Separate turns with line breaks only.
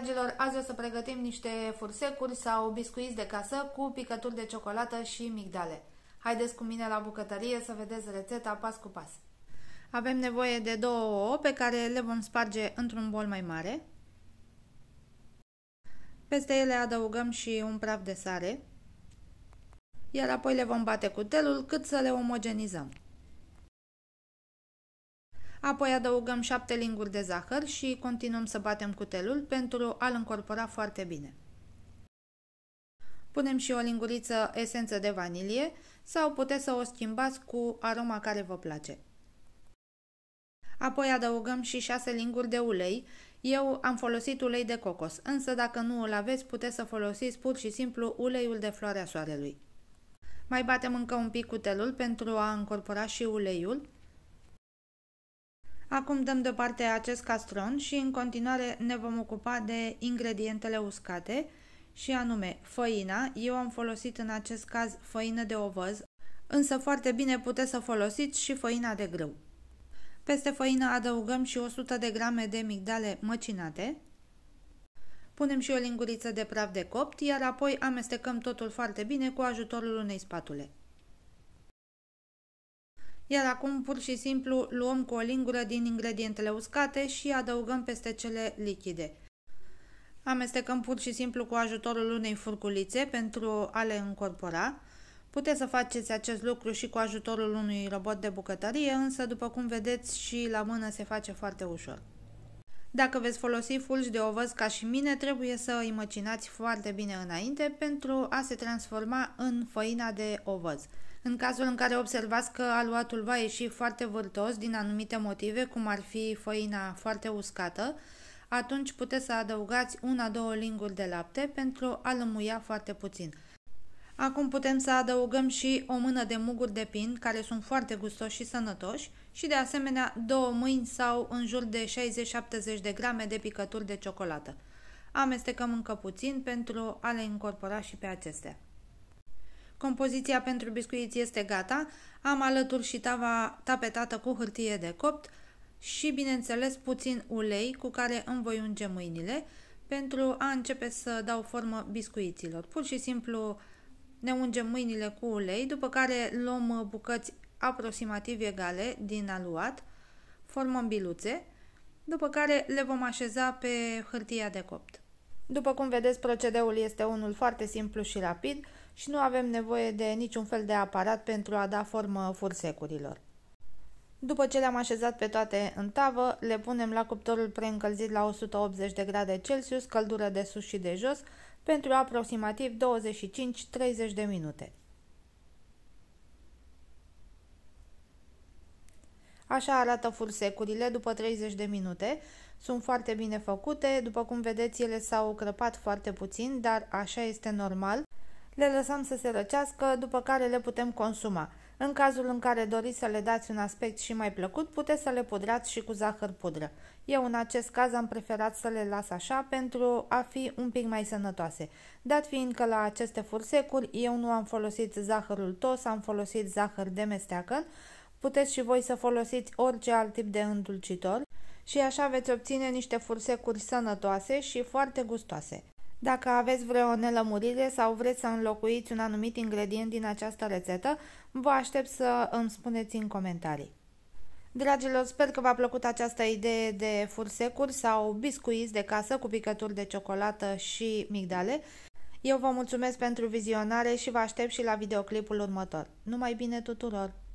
Dragilor, azi o să pregătim niște fursecuri sau biscuiți de casă cu picături de ciocolată și migdale. Haideți cu mine la bucătărie să vedeți rețeta pas cu pas. Avem nevoie de două ouă pe care le vom sparge într-un bol mai mare. Peste ele adăugăm și un praf de sare, iar apoi le vom bate cu telul cât să le omogenizăm. Apoi adăugăm 7 linguri de zahăr și continuăm să batem cutelul pentru a-l încorpora foarte bine. Punem și o linguriță esență de vanilie sau puteți să o schimbați cu aroma care vă place. Apoi adăugăm și 6 linguri de ulei. Eu am folosit ulei de cocos, însă dacă nu îl aveți puteți să folosiți pur și simplu uleiul de floarea soarelui. Mai batem încă un pic cutelul pentru a încorpora și uleiul Acum dăm deoparte acest castron și în continuare ne vom ocupa de ingredientele uscate și anume făina. Eu am folosit în acest caz făină de ovăz, însă foarte bine puteți să folosiți și făina de grâu. Peste făină adăugăm și 100 de grame de migdale măcinate. Punem și o linguriță de praf de copt, iar apoi amestecăm totul foarte bine cu ajutorul unei spatule. Iar acum pur și simplu luăm cu o lingură din ingredientele uscate și adăugăm peste cele lichide. Amestecăm pur și simplu cu ajutorul unei furculițe pentru a le încorpora. Puteți să faceți acest lucru și cu ajutorul unui robot de bucătărie, însă după cum vedeți și la mână se face foarte ușor. Dacă veți folosi fulgi de ovăz ca și mine, trebuie să imaginați foarte bine înainte pentru a se transforma în făina de ovăz. În cazul în care observați că aluatul va ieși foarte vârtos din anumite motive, cum ar fi făina foarte uscată, atunci puteți să adăugați una-două linguri de lapte pentru a lămuia foarte puțin. Acum putem să adăugăm și o mână de muguri de pin, care sunt foarte gustoși și sănătoși, și de asemenea două mâini sau în jur de 60-70 de grame de picături de ciocolată. Amestecăm încă puțin pentru a le incorpora și pe acestea. Compoziția pentru biscuiți este gata, am alături și tava tapetată cu hârtie de copt și bineînțeles puțin ulei cu care îmi voi unge mâinile pentru a începe să dau formă biscuiților. Pur și simplu ne ungem mâinile cu ulei, după care luăm uh, bucăți aproximativ egale din aluat, formăm biluțe, după care le vom așeza pe hârtia de copt. După cum vedeți, procedeul este unul foarte simplu și rapid și nu avem nevoie de niciun fel de aparat pentru a da formă fursecurilor. După ce le-am așezat pe toate în tavă, le punem la cuptorul preîncălzit la 180 de grade Celsius, căldură de sus și de jos, pentru aproximativ 25-30 de minute. Așa arată fursecurile după 30 de minute. Sunt foarte bine făcute, după cum vedeți ele s-au crăpat foarte puțin, dar așa este normal. Le lăsăm să se răcească, după care le putem consuma. În cazul în care doriți să le dați un aspect și mai plăcut, puteți să le pudrați și cu zahăr pudră. Eu în acest caz am preferat să le las așa pentru a fi un pic mai sănătoase. Dat fiind că la aceste fursecuri eu nu am folosit zahărul tos, am folosit zahăr de mesteacăn, puteți și voi să folosiți orice alt tip de îndulcitor și așa veți obține niște fursecuri sănătoase și foarte gustoase. Dacă aveți vreo nelămurire sau vreți să înlocuiți un anumit ingredient din această rețetă, vă aștept să îmi spuneți în comentarii. Dragilor, sper că v-a plăcut această idee de fursecuri sau biscuiți de casă cu picături de ciocolată și migdale. Eu vă mulțumesc pentru vizionare și vă aștept și la videoclipul următor. Numai bine tuturor!